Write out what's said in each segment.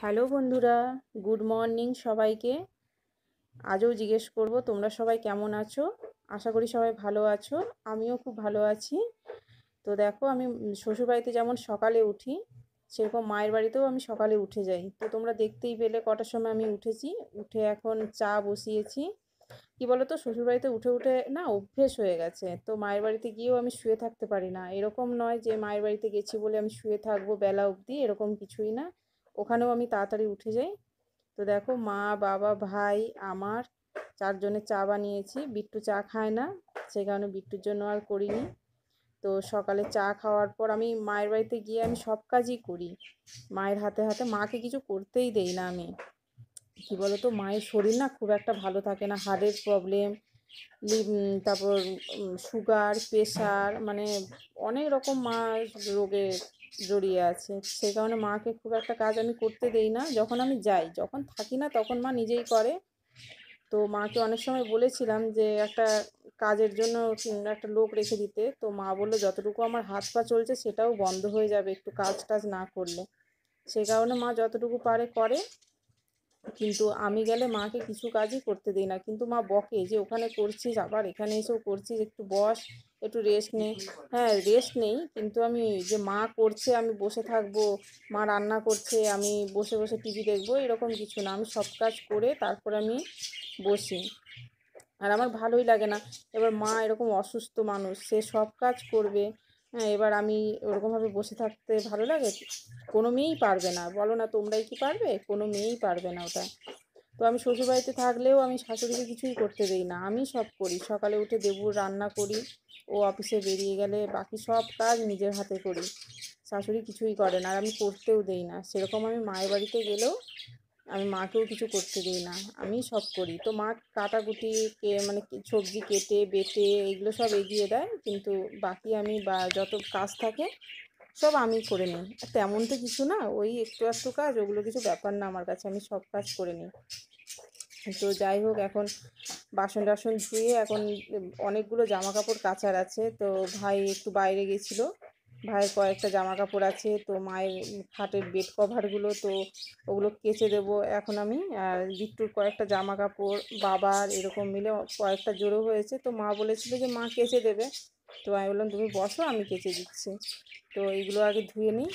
hello বন্ধুরা good morning সবাইকে আজও জিজ্ঞেস করব তোমরা সবাই কেমন আছো আশা করি সবাই ভালো আছো আমিও খুব ভালো আছি তো দেখো আমি শ্বশুরবাড়িতে যেমন সকালে উঠি সেরকম মায়ের বাড়িতেও আমি সকালে উঠে যাই তো তোমরা দেখতেই পেলে কটার সময় আমি উঠেছি উঠে এখন চা বসিয়েছি কি বলো তো শ্বশুরবাড়িতে উঠে উঠে না অভ্যেস হয়ে গেছে তো মায়ের বাড়িতে গিয়েও আমি শুয়ে থাকতে পারি না এরকম নয় যে মায়ের বাড়িতে গেছি বলে আমি শুয়ে থাকবো বেলা অবধি এরকম কিছুই না ওখানেও আমি তাড়াতাড়ি উঠে যাই তো দেখো মা বাবা ভাই আমার চারজনের চা বানিয়েছি বিট্টু চা খায় না সে কারণে বিট্টুর জন্য আর করিনি তো সকালে চা খাওয়ার পর আমি মায়ের বাড়িতে গিয়ে আমি সব কাজই করি মায়ের হাতে হাতে মাকে কিছু করতেই দেই না আমি কী বলো তো মায়ের শরীর না খুব একটা ভালো থাকে না হার্টের প্রবলেম তারপর সুগার প্রেশার মানে অনেক রকম মা রোগে জড়িয়ে আছে সেই কারণে মাকে খুব একটা কাজ আমি করতে দেই না যখন আমি যাই যখন থাকি না তখন মা নিজেই করে তো মাকে অনেক সময় বলেছিলাম যে একটা কাজের জন্য একটা লোক রেখে দিতে তো মা বললো যতটুকু আমার হাত পা চলছে সেটাও বন্ধ হয়ে যাবে একটু কাজ টাজ না করলে সেই কারণে মা যতটুকু পারে করে কিন্তু আমি গেলে মাকে কিছু কাজই করতে দিই না কিন্তু মা বকে যে ওখানে করছিস আবার এখানে এসেও করছিস একটু বস একটু রেস্ট নেই হ্যাঁ রেস্ট নেই কিন্তু আমি যে মা করছে আমি বসে থাকবো মা রান্না করছে আমি বসে বসে টিভি দেখবো এরকম কিছু না আমি সব কাজ করে তারপর আমি বসি আর আমার ভালোই লাগে না এবার মা এরকম অসুস্থ মানুষ সে সব কাজ করবে হ্যাঁ এবার আমি ওরকমভাবে বসে থাকতে ভালো লাগে কোনো মেয়েই পারবে না বলো না তোমরাই কি পারবে কোনো মেয়েই পারবে না ওটা তো আমি শ্বশুরবাড়িতে থাকলেও আমি শাশুড়িকে কিছুই করতে দিই না আমি সব করি সকালে উঠে দেবুর রান্না করি ও অফিসে বেরিয়ে গেলে বাকি সব কাজ নিজের হাতে করি শাশুড়ি কিছুই করে না আর আমি করতেও দিই না সেরকম আমি মায়ের বাড়িতে গেলেও আমি মাকেও কিছু করতে দিই না আমি সব করি তো মা কাটাকুটি কে মানে সবজি কেটে বেটে এগুলো সব এগিয়ে দেয় কিন্তু বাকি আমি বা যত কাজ থাকে সব আমি করে নিই তেমন তো কিছু না ওই একটু একটু কাজ ওগুলো কিছু ব্যাপার না আমার কাছে আমি সব কাজ করে নিই তো যাই হোক এখন বাসন টাসন ধুয়ে এখন অনেকগুলো জামা কাপড় কাচার আছে তো ভাই একটু বাইরে গেছিল ভাইয়ের কয়েকটা জামা কাপড় আছে তো মায়ের খাটের বেড কভারগুলো তো ওগুলো কেচে দেবো এখন আমি আর বিট্টুর কয়েকটা জামা কাপড় বাবার এরকম মিলে কয়েকটা জোরও হয়েছে তো মা বলেছিল যে মা কেচে দেবে তো আমি বললাম তুমি বসো আমি কেচে দিচ্ছি তো এগুলো আগে ধুয়ে নিই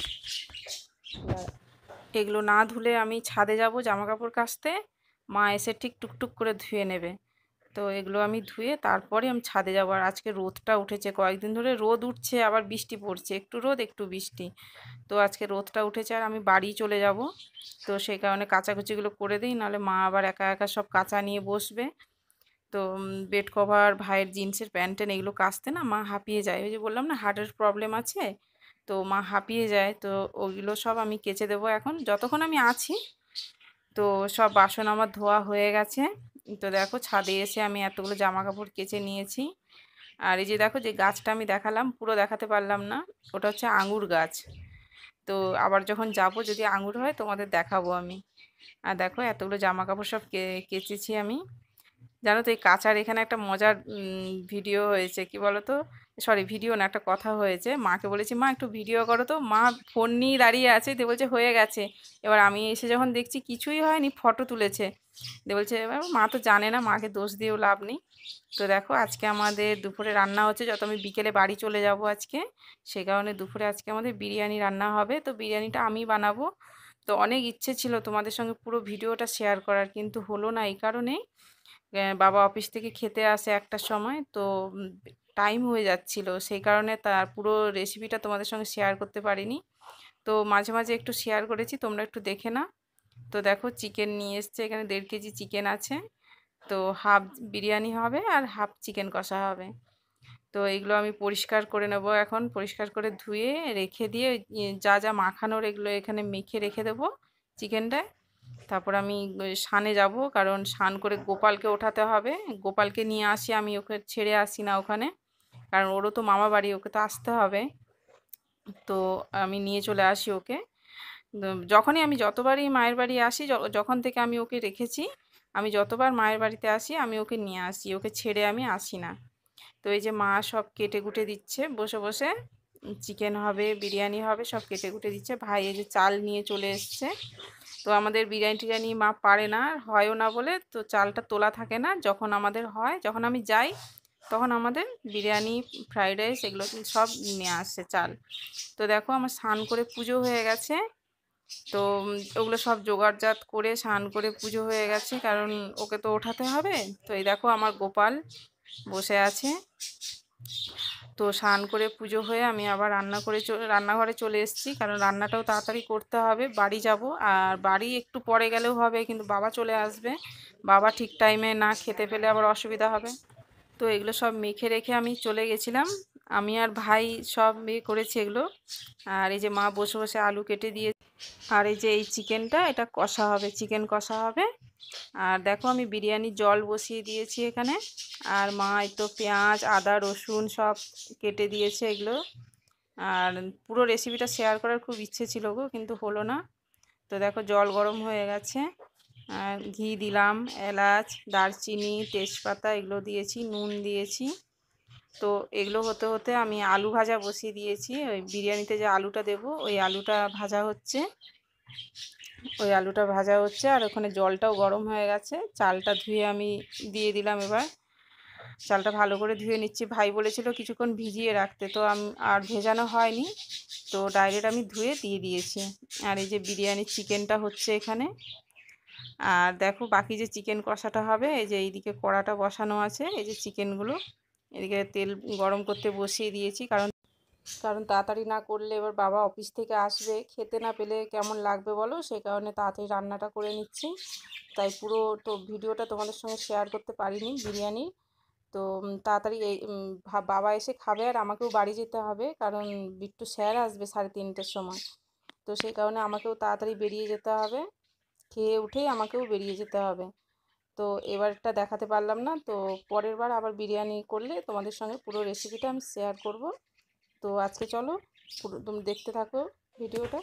এগুলো না ধুলে আমি ছাদে যাব জামা কাপড় কাচতে মা এসে ঠিক টুকটুক করে ধুয়ে নেবে তো এগুলো আমি ধুয়ে তারপরে আমি ছাদে যাবো আর আজকে রোদটা উঠেছে কয়েকদিন ধরে রোদ উঠছে আবার বৃষ্টি পড়ছে একটু রোদ একটু বৃষ্টি তো আজকে রোদটা উঠেছে আর আমি বাড়ি চলে যাব তো সেই কারণে কাচাকুচিগুলো করে দিই নাহলে মা আবার একা একা সব কাঁচা নিয়ে বসবে তো বেড কভার ভাইয়ের জিন্সের প্যান্ট ট্যান এগুলো কাচতে না মা হাঁপিয়ে যায় ওই যে বললাম না হার্টের প্রবলেম আছে তো মা হাঁপিয়ে যায় তো ওগুলো সব আমি কেচে দেবো এখন যতক্ষণ আমি আছি তো সব বাসন আমার ধোয়া হয়ে গেছে তো দেখো ছাদে এসে আমি এতগুলো জামা কাপড় কেচে নিয়েছি আর এই যে দেখো যে গাছটা আমি দেখালাম পুরো দেখাতে পারলাম না ওটা হচ্ছে আঙুর গাছ তো আবার যখন যাব যদি আঙুর হয় তোমাদের দেখাবো আমি আর দেখো এতগুলো জামা কাপড় সব কে কেচেছি আমি জানো তো এই কাঁচার এখানে একটা মজার ভিডিও হয়েছে কি বলো তো সরি ভিডিও না একটা কথা হয়েছে মাকে বলেছি মা একটু ভিডিও করো তো মা ফোন নিয়ে দাঁড়িয়ে আছে দিয়ে বলছে হয়ে গেছে এবার আমি এসে যখন দেখছি কিছুই হয়নি ফটো তুলেছে দিয়ে বলছে এবার মা তো জানে না মাকে দোষ দিয়েও লাভ নেই তো দেখো আজকে আমাদের দুপুরে রান্না হচ্ছে যত আমি বিকেলে বাড়ি চলে যাব আজকে সে কারণে দুপুরে আজকে আমাদের বিরিয়ানি রান্না হবে তো বিরিয়ানিটা আমি বানাবো তো অনেক ইচ্ছে ছিল তোমাদের সঙ্গে পুরো ভিডিওটা শেয়ার করার কিন্তু হলো না এই কারণেই বাবা অফিস থেকে খেতে আসে একটা সময় তো টাইম হয়ে যাচ্ছিল সেই কারণে তার পুরো রেসিপিটা তোমাদের সঙ্গে শেয়ার করতে পারিনি তো মাঝে মাঝে একটু শেয়ার করেছি তোমরা একটু দেখে না তো দেখো চিকেন নিয়ে এসছে এখানে দেড় কেজি চিকেন আছে তো হাফ বিরিয়ানি হবে আর হাফ চিকেন কষা হবে তো এগুলো আমি পরিষ্কার করে নেব এখন পরিষ্কার করে ধুয়ে রেখে দিয়ে যা যা মাখানোর এগুলো এখানে মেখে রেখে দেবো চিকেনটা তারপর আমি সানে যাব কারণ সান করে গোপালকে ওঠাতে হবে গোপালকে নিয়ে আসি আমি ওকে ছেড়ে আসি না ওখানে কারণ ওরও তো মামা বাড়ি ওকে তো আসতে হবে তো আমি নিয়ে চলে আসি ওকে যখনই আমি যতবারই মায়ের বাড়ি আসি যখন থেকে আমি ওকে রেখেছি আমি যতবার মায়ের বাড়িতে আসি আমি ওকে নিয়ে আসি ওকে ছেড়ে আমি আসি না তো এই যে মা সব কেটে কুটে দিচ্ছে বসে বসে চিকেন হবে বিরিয়ানি হবে সব কেটে কুটে দিচ্ছে ভাই এই যে চাল নিয়ে চলে এসছে তো আমাদের বিরিয়ানি টিরিয়ানি মা পারে না হয়ও না বলে তো চালটা তোলা থাকে না যখন আমাদের হয় যখন আমি যাই তখন আমাদের বিরিয়ানি ফ্রাইড রাইস এগুলো সব নিয়ে আসছে চাল তো দেখো আমার স্নান করে পুজো হয়ে গেছে তো ওগুলো সব জোগাড়জাত করে স্নান করে পুজো হয়ে গেছে কারণ ওকে তো ওঠাতে হবে তো এই দেখো আমার গোপাল বসে আছে তো স্নান করে পুজো হয়ে আমি আবার রান্না করে রান্নাঘরে চলে এসেছি কারণ রান্নাটাও তাড়াতাড়ি করতে হবে বাড়ি যাব আর বাড়ি একটু পরে গেলেও হবে কিন্তু বাবা চলে আসবে বাবা ঠিক টাইমে না খেতে পেলে আবার অসুবিধা হবে তো এগুলো সব মেখে রেখে আমি চলে গেছিলাম আমি আর ভাই সব মেয়ে করেছি এগুলো আর এই যে মা বসে বসে আলু কেটে দিয়ে আর এই যে এই চিকেনটা এটা কষা হবে চিকেন কষা হবে আর দেখো আমি বিরিয়ানির জল বসিয়ে দিয়েছি এখানে আর মা তো পেঁয়াজ আদা রসুন সব কেটে দিয়েছে এগুলো আর পুরো রেসিপিটা শেয়ার করার খুব ইচ্ছে ছিল গো কিন্তু হলো না তো দেখো জল গরম হয়ে গেছে আর ঘি দিলাম এলাচ দারচিনি তেজপাতা এগুলো দিয়েছি নুন দিয়েছি তো এগুলো হতে হতে আমি আলু ভাজা বসিয়ে দিয়েছি ওই বিরিয়ানিতে যে আলুটা দেব ওই আলুটা ভাজা হচ্ছে ওই আলুটা ভাজা হচ্ছে আর ওখানে জলটাও গরম হয়ে গেছে চালটা ধুয়ে আমি দিয়ে দিলাম এবার চালটা ভালো করে ধুয়ে নিচ্ছি ভাই বলেছিল কিছুক্ষণ ভিজিয়ে রাখতে তো আমি আর ভেজানো হয়নি তো ডাইরেক্ট আমি ধুয়ে দিয়ে দিয়েছি আর এই যে বিরিয়ানির চিকেনটা হচ্ছে এখানে আর দেখো বাকি যে চিকেন কষাটা হবে এই যে এইদিকে কড়াটা বসানো আছে এই যে চিকেনগুলো এদিকে তেল গরম করতে বসিয়ে দিয়েছি কারণ কারণ তাড়াতাড়ি না করলে এবার বাবা অফিস থেকে আসবে খেতে না পেলে কেমন লাগবে বলো সেই কারণে তাড়াতাড়ি রান্নাটা করে নিচ্ছি তাই পুরো তো ভিডিওটা তোমাদের সঙ্গে শেয়ার করতে পারিনি বিরিয়ানি তো তাড়াতাড়ি এই বাবা এসে খাবে আর আমাকেও বাড়ি যেতে হবে কারণ বিট্টু স্যার আসবে সাড়ে তিনটের সময় তো সেই কারণে আমাকেও তাড়াতাড়ি বেরিয়ে যেতে হবে খেয়ে উঠেই আমাকেও বেরিয়ে যেতে হবে তো এবারটা দেখাতে পারলাম না তো পরের বার আবার বিরিয়ানি করলে তোমাদের সঙ্গে পুরো রেসিপিটা আমি শেয়ার করব তো আজকে চলো তুমি দেখতে থাকো ভিডিওটা